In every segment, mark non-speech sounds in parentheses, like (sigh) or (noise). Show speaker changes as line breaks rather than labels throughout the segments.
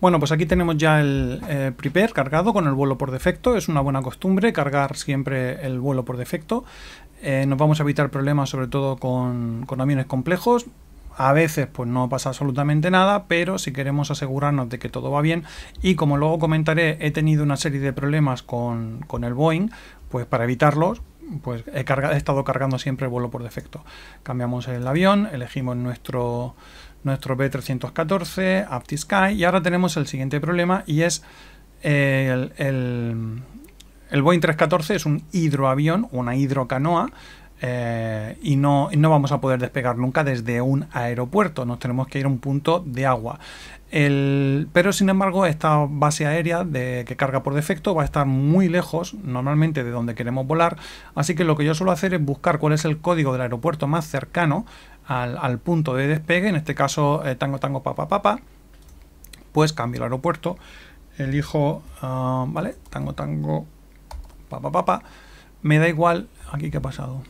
Bueno, pues aquí tenemos ya el eh, prepare cargado con el vuelo por defecto. Es una buena costumbre cargar siempre el vuelo por defecto. Eh, nos vamos a evitar problemas sobre todo con, aviones complejos. A veces pues no pasa absolutamente nada, pero si queremos asegurarnos de que todo va bien y como luego comentaré he tenido una serie de problemas con, con el Boeing, pues para evitarlos pues he, estado cargando siempre el vuelo por defecto. Cambiamos el avión, elegimos nuestro, nuestro B314, Sky y ahora tenemos el siguiente problema y es el, Boeing 314 es un hidroavión, una hidrocanoa, eh, y, no, y no vamos a poder despegar nunca desde un aeropuerto, nos tenemos que ir a un punto de agua pero sin embargo, esta base aérea de, que carga por defecto va a estar muy lejos normalmente de donde queremos volar, así que lo que yo suelo hacer es buscar cuál es el código del aeropuerto más cercano al, punto de despegue, en este caso eh, tango tango Papa Papa, pues cambio el aeropuerto, elijo, ah, ¿vale? Tango tango Papa Papa, me da igual, aquí que ha pasado,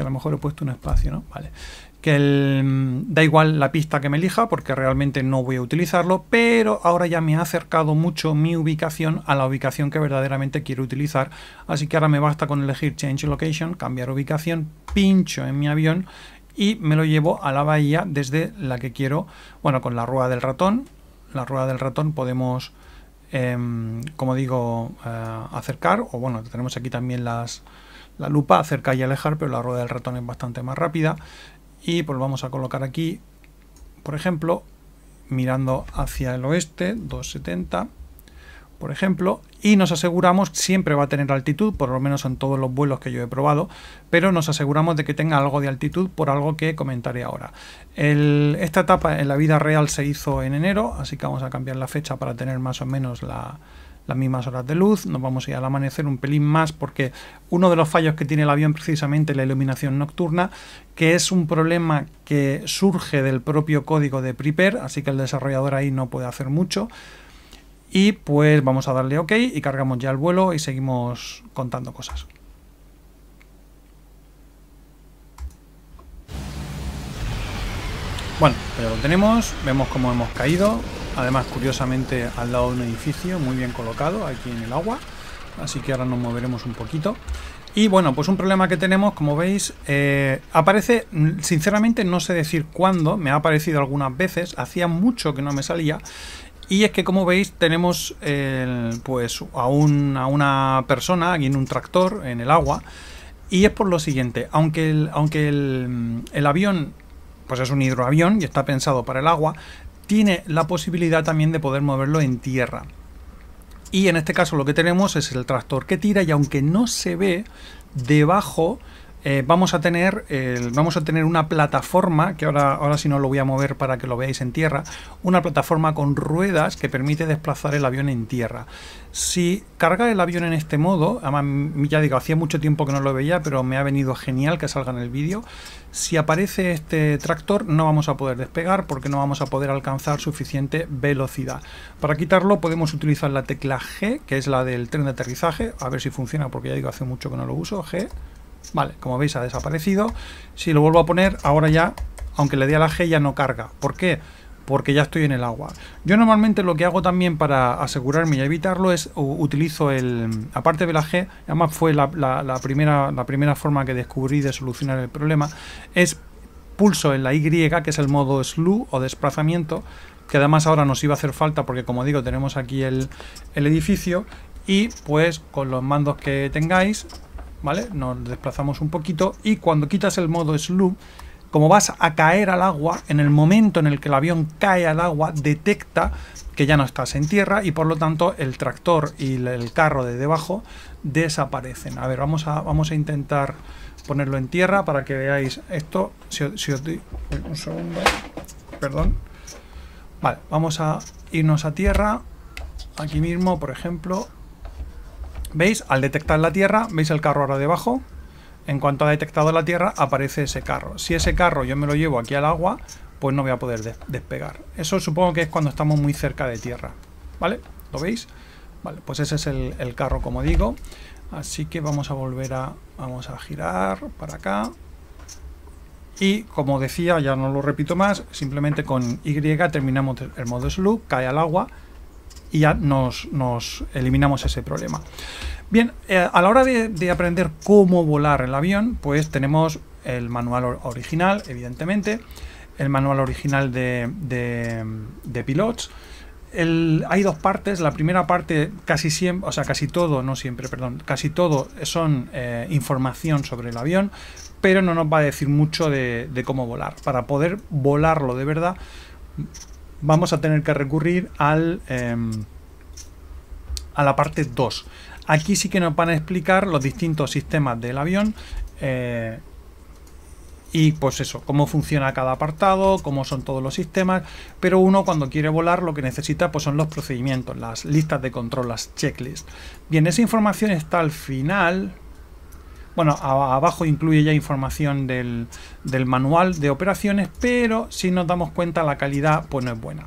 a lo mejor he puesto un espacio, ¿no? Vale. Que mm, da igual la pista que me elija porque realmente no voy a utilizarlo, pero ahora ya me ha acercado mucho mi ubicación a la ubicación que verdaderamente quiero utilizar, así que ahora me basta con elegir Change Location, cambiar ubicación, pincho en mi avión y me lo llevo a la bahía desde la que quiero, bueno, con la rueda del ratón. La rueda del ratón podemos, em, como digo, eh, acercar, o bueno, tenemos aquí también las, la lupa, acerca y alejar, pero la rueda del ratón es bastante más rápida. Y pues vamos a colocar aquí, por ejemplo, mirando hacia el oeste, 270, por ejemplo, y nos aseguramos, siempre va a tener altitud, por lo menos en todos los vuelos que yo he probado, pero nos aseguramos de que tenga algo de altitud por algo que comentaré ahora. esta etapa en la vida real se hizo en enero, así que vamos a cambiar la fecha para tener más o menos la, las mismas horas de luz, nos vamos a ir al amanecer un pelín más porque uno de los fallos que tiene el avión precisamente la iluminación nocturna, que es un problema que surge del propio código de Prepare, así que el desarrollador ahí no puede hacer mucho. Y pues vamos a darle OK y cargamos ya el vuelo y seguimos contando cosas. Bueno, pero lo tenemos, vemos cómo hemos caído, Además, curiosamente, al lado de un edificio muy bien colocado, aquí en el agua. Así que ahora nos moveremos un poquito. Y bueno, pues un problema que tenemos, como veis, eh, aparece, sinceramente no sé decir cuándo, me ha aparecido algunas veces, hacía mucho que no me salía, y es que como veis tenemos pues a, una persona aquí en un tractor, en el agua, y es por lo siguiente, aunque el, aunque el avión pues es un hidroavión y está pensado para el agua, tiene la posibilidad también de poder moverlo en tierra. Y en este caso lo que tenemos es el tractor que tira y aunque no se ve, debajo eh, vamos, a tener, vamos a tener una plataforma, que ahora, ahora no lo voy a mover para que lo veáis en tierra, una plataforma con ruedas que permite desplazar el avión en tierra. Si carga el avión en este modo, además ya digo, hacía mucho tiempo que no lo veía, pero me ha venido genial que salga en el vídeo, si aparece este tractor no vamos a poder despegar porque no vamos a poder alcanzar suficiente velocidad. Para quitarlo podemos utilizar la tecla G, que es la del tren de aterrizaje, a ver si funciona porque ya digo, hace mucho que no lo uso, G. Vale, como veis ha desaparecido. Si lo vuelvo a poner, ahora ya, aunque le dé a la G, ya no carga. ¿Por qué? Porque ya estoy en el agua. Yo normalmente lo que hago también para asegurarme y evitarlo es utilizo el... Aparte de la G, además fue la, primera, la primera forma que descubrí de solucionar el problema, es pulso en la Y, que es el modo slu o desplazamiento, que además ahora nos iba a hacer falta porque como digo tenemos aquí el, el edificio y pues con los mandos que tengáis nos desplazamos un poquito y cuando quitas el modo sloop, como vas a caer al agua, en el momento en el que el avión cae al agua, detecta que ya no estás en tierra y por lo tanto el tractor y el carro de debajo desaparecen. A ver, vamos a, vamos a intentar ponerlo en tierra para que veáis esto. si os doy un segundo, perdón. Vale, vamos a irnos a tierra, aquí mismo, por ejemplo, ¿Veis? Al detectar la tierra, veis el carro ahora debajo. En cuanto ha detectado la tierra, aparece ese carro. Si ese carro yo me lo llevo aquí al agua, pues no voy a poder despegar. Eso supongo que es cuando estamos muy cerca de tierra. ¿Vale? ¿Lo veis? Vale, pues ese es el, carro, como digo. Así que vamos a volver a... Vamos a girar para acá. Y como decía, ya no lo repito más, simplemente con Y terminamos el modo sloop, cae al agua y ya nos, nos eliminamos ese problema. Bien, eh, a la hora de, aprender cómo volar el avión, pues tenemos el manual original, evidentemente, el manual original de, de, pilots. El, hay dos partes. La primera parte, casi siempre, o sea, casi todo, no siempre, perdón, casi todo son eh, información sobre el avión, pero no nos va a decir mucho de, de cómo volar. Para poder volarlo de verdad, vamos a tener que recurrir al, em, a la parte 2. Aquí sí que nos van a explicar los distintos sistemas del avión. Eh, y pues eso, cómo funciona cada apartado, cómo son todos los sistemas, pero uno cuando quiere volar lo que necesita pues son los procedimientos, las listas de control, las checklists. Bien, esa información está al final, bueno, abajo incluye ya información del, manual de operaciones, pero si nos damos cuenta la calidad pues no es buena.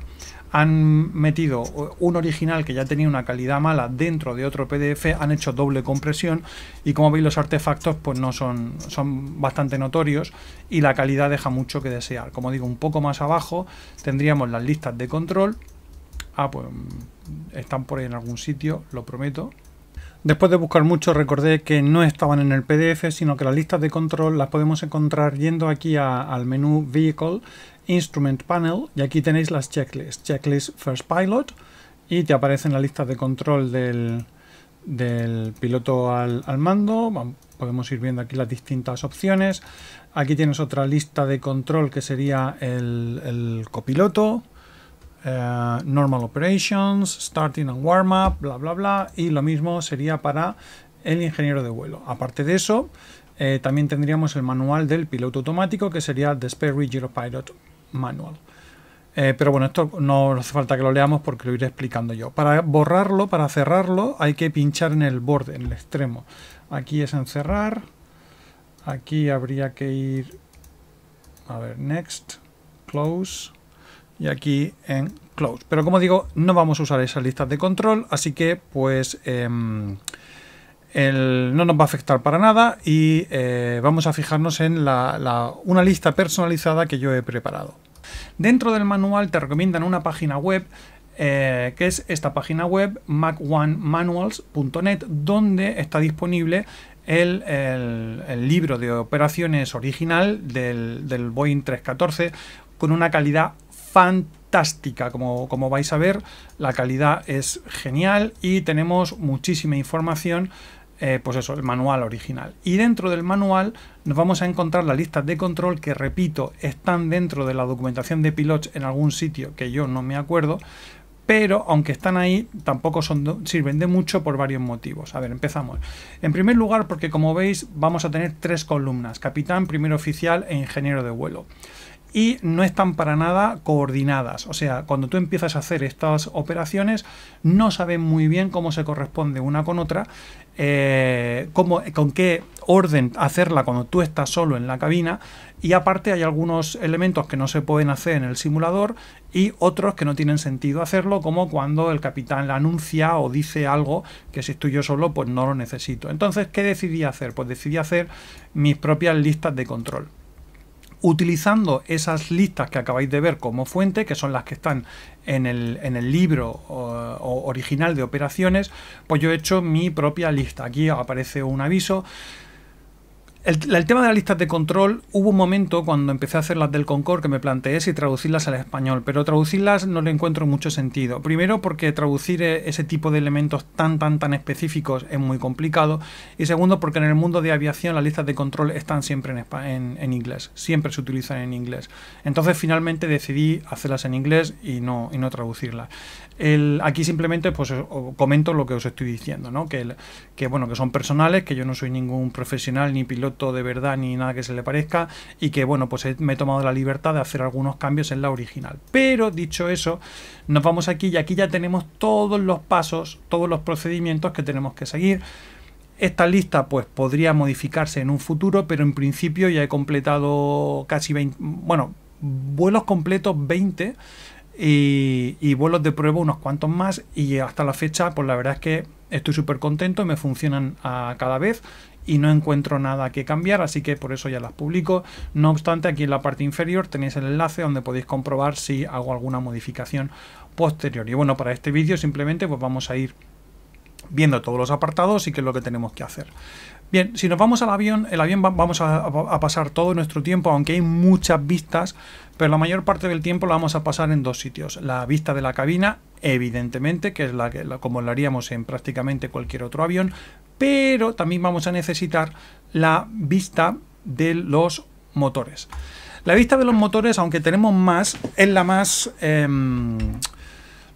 Han metido eh, un original que ya tenía una calidad mala dentro de otro PDF, han hecho doble compresión y como veis los artefactos pues no son, son bastante notorios y la calidad deja mucho que desear. Como digo, un poco más abajo tendríamos las listas de control. Ah, pues mm, están por ahí en algún sitio, lo prometo. Después de buscar mucho recordé que no estaban en el PDF, sino que las listas de control las podemos encontrar yendo aquí al menú Vehicle, Instrument Panel, y aquí tenéis las checklists. Checklist First Pilot, y te aparecen las listas de control del, piloto al, mando. podemos ir viendo aquí las distintas opciones. Aquí tienes otra lista de control que sería el, el copiloto, eh, normal operations, starting and warm up, bla, bla, bla. Y lo mismo sería para el ingeniero de vuelo. Aparte de eso, eh, también tendríamos el manual del piloto automático, que sería The Spare Gyro Pilot Manual. Eh, pero bueno, esto no hace falta que lo leamos porque lo iré explicando yo. Para borrarlo, para cerrarlo, hay que pinchar en el borde, en el extremo. Aquí es en Aquí habría que ir... A ver, next, close y aquí en close. Pero como digo, no vamos a usar esas listas de control, así que pues em, no nos va a afectar para nada y eh, vamos a fijarnos en una lista personalizada que yo he preparado. Dentro del manual te recomiendan una página web eh, que es esta página web mac1manuals.net donde está disponible el, libro de operaciones original del, del Boeing 314 con una calidad fantástica, como, como vais a ver, la calidad es genial y tenemos muchísima información eh, pues eso, el manual original. Y dentro del manual nos vamos a encontrar las listas de control que, repito, están dentro de la documentación de Pilots en algún sitio que yo no me acuerdo, pero aunque están ahí, tampoco son, sirven de mucho por varios motivos. A ver, empezamos. En primer lugar, porque como veis, vamos a tener tres columnas, capitán, primer oficial e ingeniero de vuelo y no están para nada coordinadas. O sea, cuando tú empiezas a hacer estas operaciones, no saben muy bien cómo se corresponde una con otra, eh, con qué orden hacerla cuando tú estás solo en la cabina y aparte hay algunos elementos que no se pueden hacer en el simulador y otros que no tienen sentido hacerlo, como cuando el capitán la anuncia o dice algo que si estoy yo solo pues no lo necesito. Entonces, ¿qué decidí hacer? Pues decidí hacer mis propias listas de control utilizando esas listas que acabáis de ver como fuente, que son las que están en el, en el libro original de operaciones, pues yo he hecho mi propia lista. Aquí aparece un aviso el, tema de las listas de control, hubo un momento cuando empecé a hacer las del Concord que me planteé si traducirlas al español, pero traducirlas no le encuentro mucho sentido. Primero porque traducir e, ese tipo de elementos tan, tan, tan específicos es muy complicado. Y segundo porque en el mundo de aviación las listas de control están siempre en, en, inglés, siempre se utilizan en inglés. Entonces finalmente decidí hacerlas en inglés y no, y no traducirlas aquí simplemente pues comento lo que os estoy diciendo, ¿no? Que, bueno, que son personales, que yo no soy ningún profesional, ni piloto de verdad, ni nada que se le parezca, y que bueno, pues me he tomado la libertad de hacer algunos cambios en la original. Pero dicho eso, nos vamos aquí y aquí ya tenemos todos los pasos, todos los procedimientos que tenemos que seguir. Esta lista pues podría modificarse en un futuro, pero en principio ya he completado casi 20, bueno, vuelos completos 20 y, vuelos de prueba unos cuantos más y hasta la fecha pues la verdad es que estoy súper contento, me funcionan a cada vez y no encuentro nada que cambiar, así que por eso ya las publico. No obstante, aquí en la parte inferior tenéis el enlace donde podéis comprobar si hago alguna modificación posterior. Y bueno, para este vídeo simplemente pues vamos a ir viendo todos los apartados y qué es lo que tenemos que hacer. Bien, si nos vamos al avión, el avión vamos a, pasar todo nuestro tiempo, aunque hay muchas vistas, pero la mayor parte del tiempo la vamos a pasar en dos sitios. La vista de la cabina, evidentemente, que es la que la, como lo haríamos en prácticamente cualquier otro avión, pero también vamos a necesitar la vista de los motores. La vista de los motores, aunque tenemos más, es la más... Em,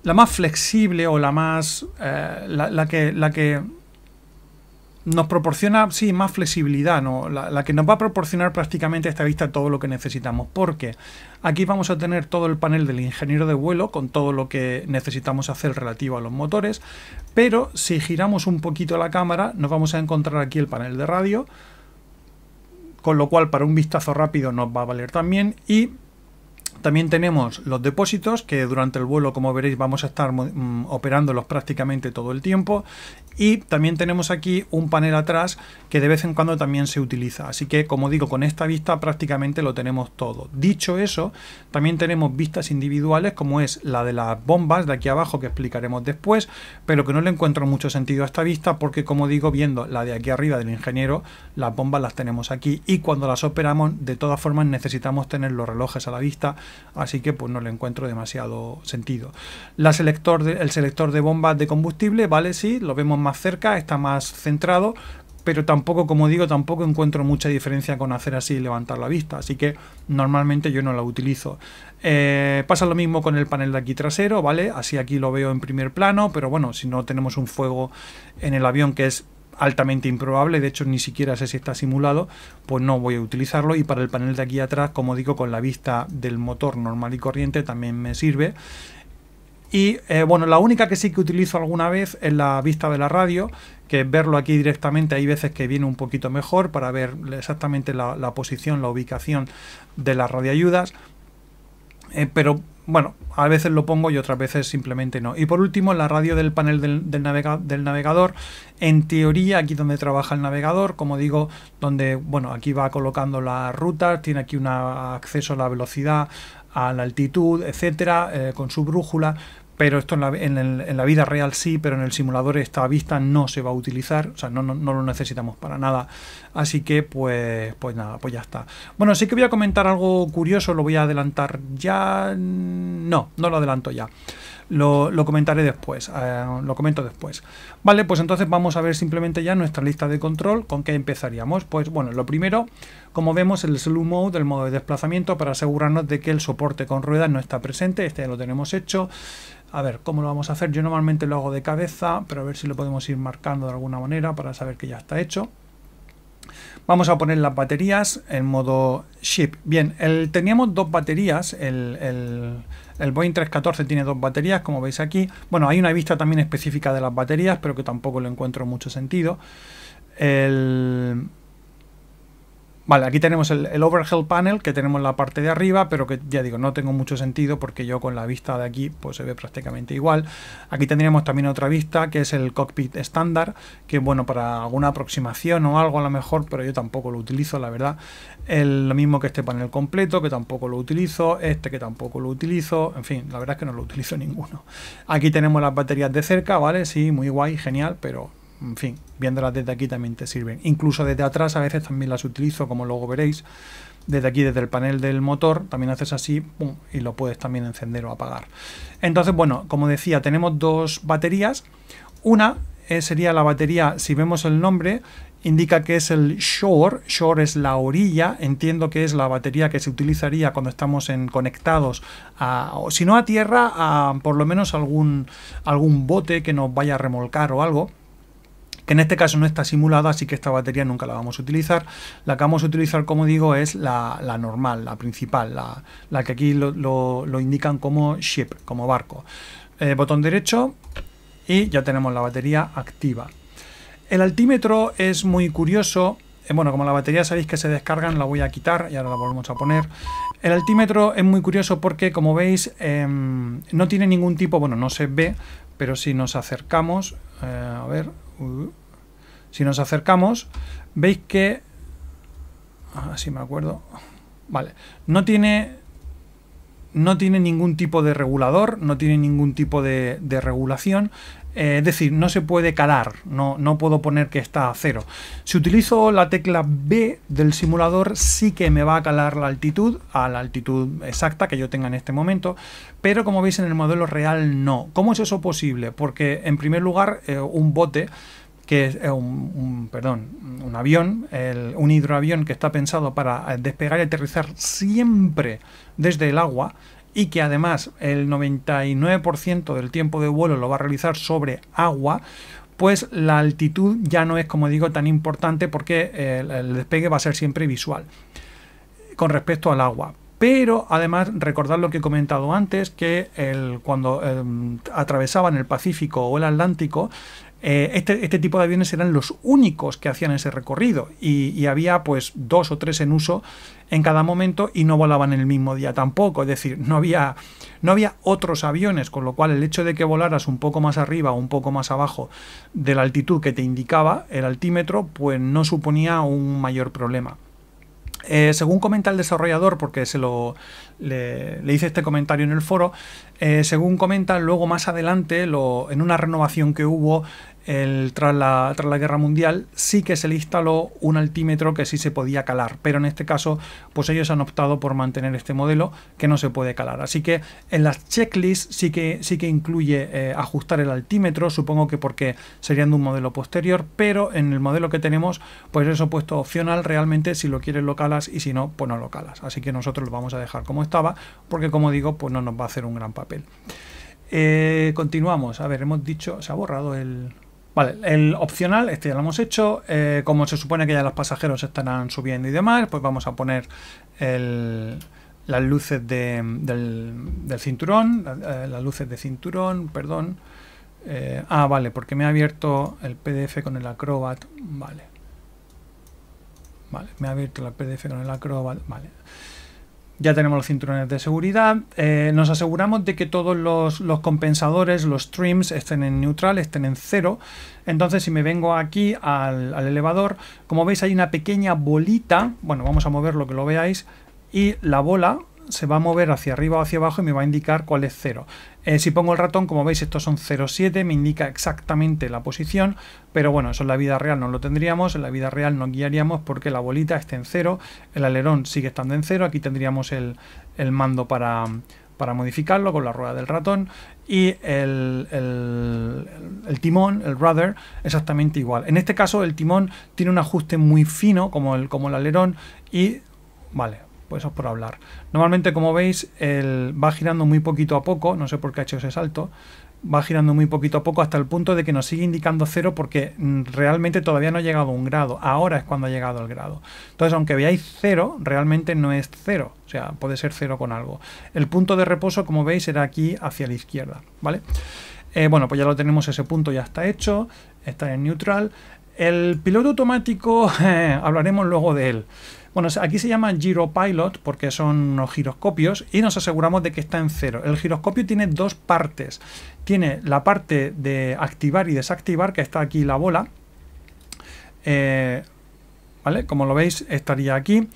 la más flexible o la más. Eh, la, que, la que nos proporciona, sí, más flexibilidad, ¿no? La, la, que nos va a proporcionar prácticamente a esta vista todo lo que necesitamos, porque aquí vamos a tener todo el panel del ingeniero de vuelo con todo lo que necesitamos hacer relativo a los motores, pero si giramos un poquito la cámara nos vamos a encontrar aquí el panel de radio, con lo cual para un vistazo rápido nos va a valer también y también tenemos los depósitos, que durante el vuelo, como veréis, vamos a estar mm, operándolos prácticamente todo el tiempo. Y también tenemos aquí un panel atrás que de vez en cuando también se utiliza. Así que, como digo, con esta vista prácticamente lo tenemos todo. Dicho eso, también tenemos vistas individuales, como es la de las bombas de aquí abajo, que explicaremos después, pero que no le encuentro mucho sentido a esta vista porque, como digo, viendo la de aquí arriba del ingeniero, las bombas las tenemos aquí y cuando las operamos, de todas formas, necesitamos tener los relojes a la vista así que pues no le encuentro demasiado sentido. La selector el selector de bombas de combustible, vale, sí, lo vemos más cerca, está más centrado, pero tampoco, como digo, tampoco encuentro mucha diferencia con hacer así y levantar la vista, así que normalmente yo no la utilizo. Eh, pasa lo mismo con el panel de aquí trasero, ¿vale? Así aquí lo veo en primer plano, pero bueno, si no tenemos un fuego en el avión que es altamente improbable, de hecho ni siquiera sé si está simulado, pues no voy a utilizarlo y para el panel de aquí atrás, como digo, con la vista del motor normal y corriente también me sirve. Y eh, bueno, la única que sí que utilizo alguna vez es la vista de la radio, que verlo aquí directamente hay veces que viene un poquito mejor para ver exactamente la, posición, la ubicación de las radioayudas. Eh, pero bueno, a veces lo pongo y otras veces simplemente no. Y por último, la radio del panel del, navegador. En teoría, aquí donde trabaja el navegador, como digo, donde, bueno, aquí va colocando la ruta, tiene aquí un acceso a la velocidad, a la altitud, etcétera, eh, con su brújula pero esto en la, vida real sí, pero en el simulador esta vista no se va a utilizar, o sea, no, lo necesitamos para nada. Así que, pues, pues nada, pues ya está. Bueno, sí que voy a comentar algo curioso, lo voy a adelantar ya. Mm, no, no lo adelanto ya. Lo, comentaré después, eh, lo comento después. Vale, pues entonces vamos a ver simplemente ya nuestra lista de control, con qué empezaríamos. Pues bueno, lo primero, como vemos, el slow mode, el modo de desplazamiento, para asegurarnos de que el soporte con ruedas no está presente, este ya lo tenemos hecho. A ver, ¿cómo lo vamos a hacer? Yo normalmente lo hago de cabeza, pero a ver si lo podemos ir marcando de alguna manera para saber que ya está hecho. Vamos a poner las baterías en modo ship. Bien, teníamos dos baterías, el, el, Boeing 314 tiene dos baterías, como veis aquí. Bueno, hay una vista también específica de las baterías, pero que tampoco lo encuentro mucho sentido. El, Vale, aquí tenemos el, el panel que tenemos en la parte de arriba, pero que ya digo, no tengo mucho sentido porque yo con la vista de aquí pues se ve prácticamente igual. Aquí tendríamos también otra vista que es el cockpit estándar, que bueno, para alguna aproximación o algo a lo mejor, pero yo tampoco lo utilizo, la verdad. lo mismo que este panel completo, que tampoco lo utilizo, este que tampoco lo utilizo, en fin, la verdad es que no lo utilizo (laughs) ninguno. Aquí tenemos las baterías de cerca, ¿vale? Sí, muy guay, genial, pero en fin, viéndolas desde aquí también te sirven. Incluso desde atrás a veces también las utilizo, como luego veréis. Desde aquí, desde el panel del motor, también haces así y lo puedes también encender o apagar. Entonces, bueno, como decía, tenemos dos baterías. Una eh, sería la batería, si vemos el nombre, indica que es el shore, shore es la orilla, entiendo que es la batería que se utilizaría cuando estamos conectados, a, o si no a tierra, a por lo menos algún, algún bote que nos vaya a remolcar o algo que en este caso no está simulada, así que esta batería nunca la vamos a utilizar. La que vamos a utilizar, como digo, es la, normal, la principal, la, que aquí lo, indican como ship, como barco. Eh, botón derecho y ya tenemos la batería activa. El altímetro es muy curioso. Eh, bueno, como la batería sabéis que se descargan, la voy a quitar y ahora la volvemos a poner. El altímetro es muy curioso porque, como veis, em, no tiene ningún tipo, bueno, no se ve, pero si nos acercamos, eh, a ver, Uh, si nos acercamos, veis que... Así ah, me acuerdo. Vale. No tiene... No tiene ningún tipo de regulador, no tiene ningún tipo de regulación eh, es decir, no se puede calar, no, no puedo poner que está a cero. Si utilizo la tecla B del simulador, sí que me va a calar la altitud, a la altitud exacta que yo tenga en este momento, pero como veis en el modelo real no. ¿Cómo es eso posible? Porque en primer lugar, eh, un bote que es eh, un, perdón, un avión, un hidroavión que está pensado para despegar y aterrizar siempre desde el agua, y que además el 99% del tiempo de vuelo lo va a realizar sobre agua, pues la altitud ya no es, como digo, tan importante porque eh, el despegue va a ser siempre visual con respecto al agua. Pero además recordar lo que he comentado antes, que el, cuando em, atravesaban el Pacífico o el Atlántico, eh, este, este, tipo de aviones eran los únicos que hacían ese recorrido y, había pues dos o tres en uso en cada momento y no volaban el mismo día tampoco, es decir, no había, no había otros aviones, con lo cual el hecho de que volaras un poco más arriba o un poco más abajo de la altitud que te indicaba el altímetro, pues no suponía un mayor problema. Eh, según comenta el desarrollador, porque se lo le, hice este comentario en el foro, eh, según comenta, luego más adelante, en una renovación que hubo, tras, la, guerra mundial, sí que se le instaló un altímetro que sí se podía calar, pero en este caso, pues ellos han optado por mantener este modelo que no se puede calar. Así que en las checklists sí que, sí que incluye eh, ajustar el altímetro, supongo que porque serían de un modelo posterior, pero en el modelo que tenemos, pues eso puesto opcional realmente, si lo quieres lo calas y si no, pues no lo calas. Así que nosotros lo vamos a dejar como estaba, porque como digo, pues no nos va a hacer un gran papel. Eh, continuamos, a ver, hemos dicho, se ha borrado el, Vale, el opcional, este ya lo hemos hecho. Eh, como se supone que ya los pasajeros estarán subiendo y demás, pues vamos a poner las luces de, del, cinturón, eh, las luces de cinturón, perdón. Eh, ah, vale, porque me ha abierto el PDF con el Acrobat. Vale. Vale, me ha abierto el PDF con el Acrobat. Vale ya tenemos los cinturones de seguridad, eh, nos aseguramos de que todos los, compensadores, los streams estén en neutral, estén en cero. Entonces si me vengo aquí al, al elevador, como veis hay una pequeña bolita, bueno, vamos a moverlo que lo veáis, y la bola se va a mover hacia arriba o hacia abajo y me va a indicar cuál es cero. Eh, si pongo el ratón, como veis, estos son 0,7, me indica exactamente la posición, pero bueno, eso en la vida real no lo tendríamos, en la vida real No guiaríamos porque la bolita está en cero. el alerón sigue estando en cero. aquí tendríamos el, mando para, modificarlo con la rueda del ratón y el, el, timón, el rudder, exactamente igual. En este caso el timón tiene un ajuste muy fino como el, como el alerón y vale, pues eso es por hablar. Normalmente, como veis, va girando muy poquito a poco, no sé por qué ha hecho ese salto, va girando muy poquito a poco hasta el punto de que nos sigue indicando cero porque mm, realmente todavía no ha llegado a un grado, ahora es cuando ha llegado al grado. Entonces, aunque veáis cero, realmente no es cero, o sea, puede ser cero con algo. El punto de reposo, como veis, era aquí hacia la izquierda, ¿vale? Eh, bueno, pues ya lo tenemos ese punto, ya está hecho, está en neutral. El piloto automático, (laughs) eh, hablaremos luego de él. Bueno, aquí se llama pilot porque son unos giroscopios y nos aseguramos de que está en cero. El giroscopio tiene dos partes. Tiene la parte de activar y desactivar, que está aquí la bola. Eh, ¿Vale? Como lo veis, estaría aquí.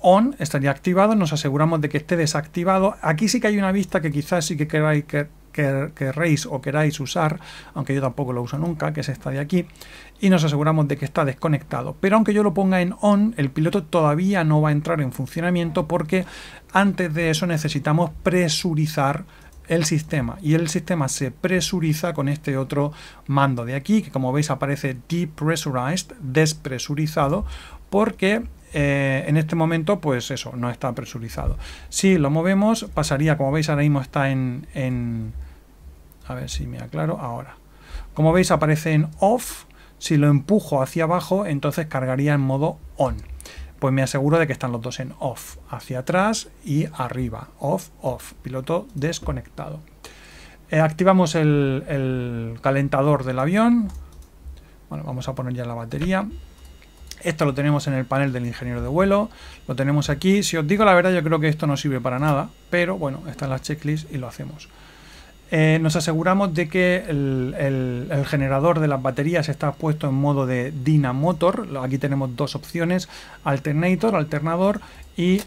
On estaría activado, nos aseguramos de que esté desactivado. Aquí sí que hay una vista que quizás sí que queráis que querréis o queráis usar, aunque yo tampoco lo uso nunca, que es esta de aquí, y nos aseguramos de que está desconectado. Pero aunque yo lo ponga en on, el piloto todavía no va a entrar en funcionamiento porque antes de eso necesitamos presurizar el sistema y el sistema se presuriza con este otro mando de aquí que como veis aparece depressurized despresurizado porque eh, en este momento pues eso no está presurizado si lo movemos pasaría como veis ahora mismo está en, en a ver si me aclaro ahora como veis aparece en off si lo empujo hacia abajo, entonces cargaría en modo on. Pues me aseguro de que están los dos en off, hacia atrás y arriba. Off, off, piloto desconectado. Eh, activamos el, el calentador del avión. Bueno, vamos a poner ya la batería. Esto lo tenemos en el panel del ingeniero de vuelo, lo tenemos aquí. Si os digo la verdad, yo creo que esto no sirve para nada, pero bueno, están las checklists y lo hacemos. Eh, nos aseguramos de que el, generador de las baterías está puesto en modo de Dynamotor. Aquí tenemos dos opciones, Alternator, alternador y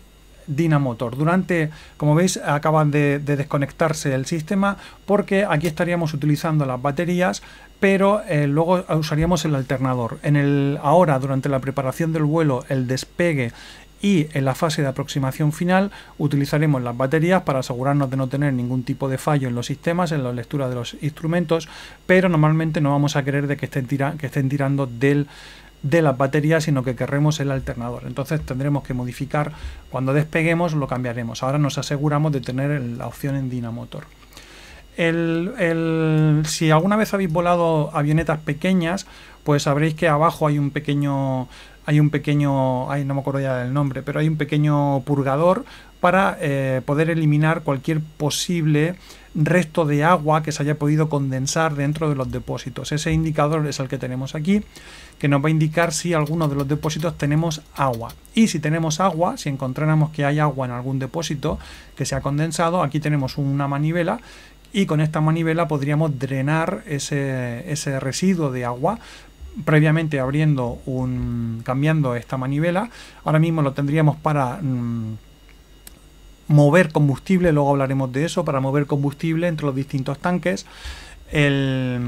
Dynamotor. Durante, como veis, acaban de, desconectarse el sistema porque aquí estaríamos utilizando las baterías pero eh, luego usaríamos el alternador. En el ahora durante la preparación del vuelo, el despegue y en la fase de aproximación final utilizaremos las baterías para asegurarnos de no tener ningún tipo de fallo en los sistemas, en la lectura de los instrumentos, pero normalmente no vamos a querer de que estén, tira que estén tirando de las baterías, sino que querremos el alternador. Entonces tendremos que modificar, cuando despeguemos lo cambiaremos. Ahora nos aseguramos de tener la opción en Dinamotor. El, si alguna vez habéis volado avionetas pequeñas, pues sabréis que abajo hay un pequeño hay un pequeño, ay, no me acuerdo ya nombre, pero hay un pequeño purgador para eh, poder eliminar cualquier posible resto de agua que se haya podido condensar dentro de los depósitos. Ese indicador es el que tenemos aquí, que nos va a indicar si alguno de los depósitos tenemos agua. Y si tenemos agua, si encontráramos que hay agua en algún depósito que se ha condensado, aquí tenemos una manivela y con esta manivela podríamos drenar ese, ese residuo de agua previamente abriendo un cambiando esta manivela ahora mismo lo tendríamos para mm, mover combustible luego hablaremos de eso para mover combustible entre los distintos tanques el,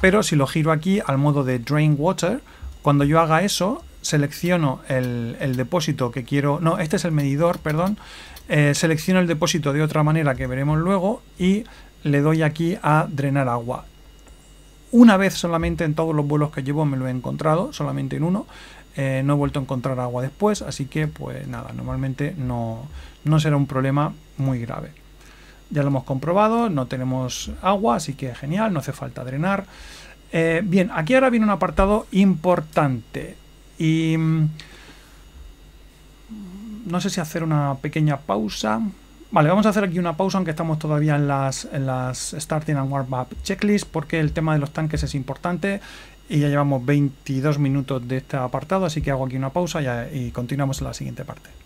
pero si lo giro aquí al modo de drain water cuando yo haga eso selecciono el, el depósito que quiero no este es el medidor perdón eh, selecciono el depósito de otra manera que veremos luego y le doy aquí a drenar agua una vez solamente en todos los vuelos que llevo me lo he encontrado, solamente en uno. Eh, no he vuelto a encontrar agua después, así que pues nada, normalmente no, será un problema muy grave. Ya lo hemos comprobado, no tenemos agua, así que genial, no hace falta drenar. Eh, bien, aquí ahora viene un apartado importante y mm, no sé si hacer una pequeña pausa. Vale, vamos a hacer aquí una pausa, aunque estamos todavía en las, Starting and Warm Up Checklist, porque el tema de los tanques es importante y ya llevamos 22 minutos de este apartado, así que hago aquí una pausa y continuamos en la siguiente parte.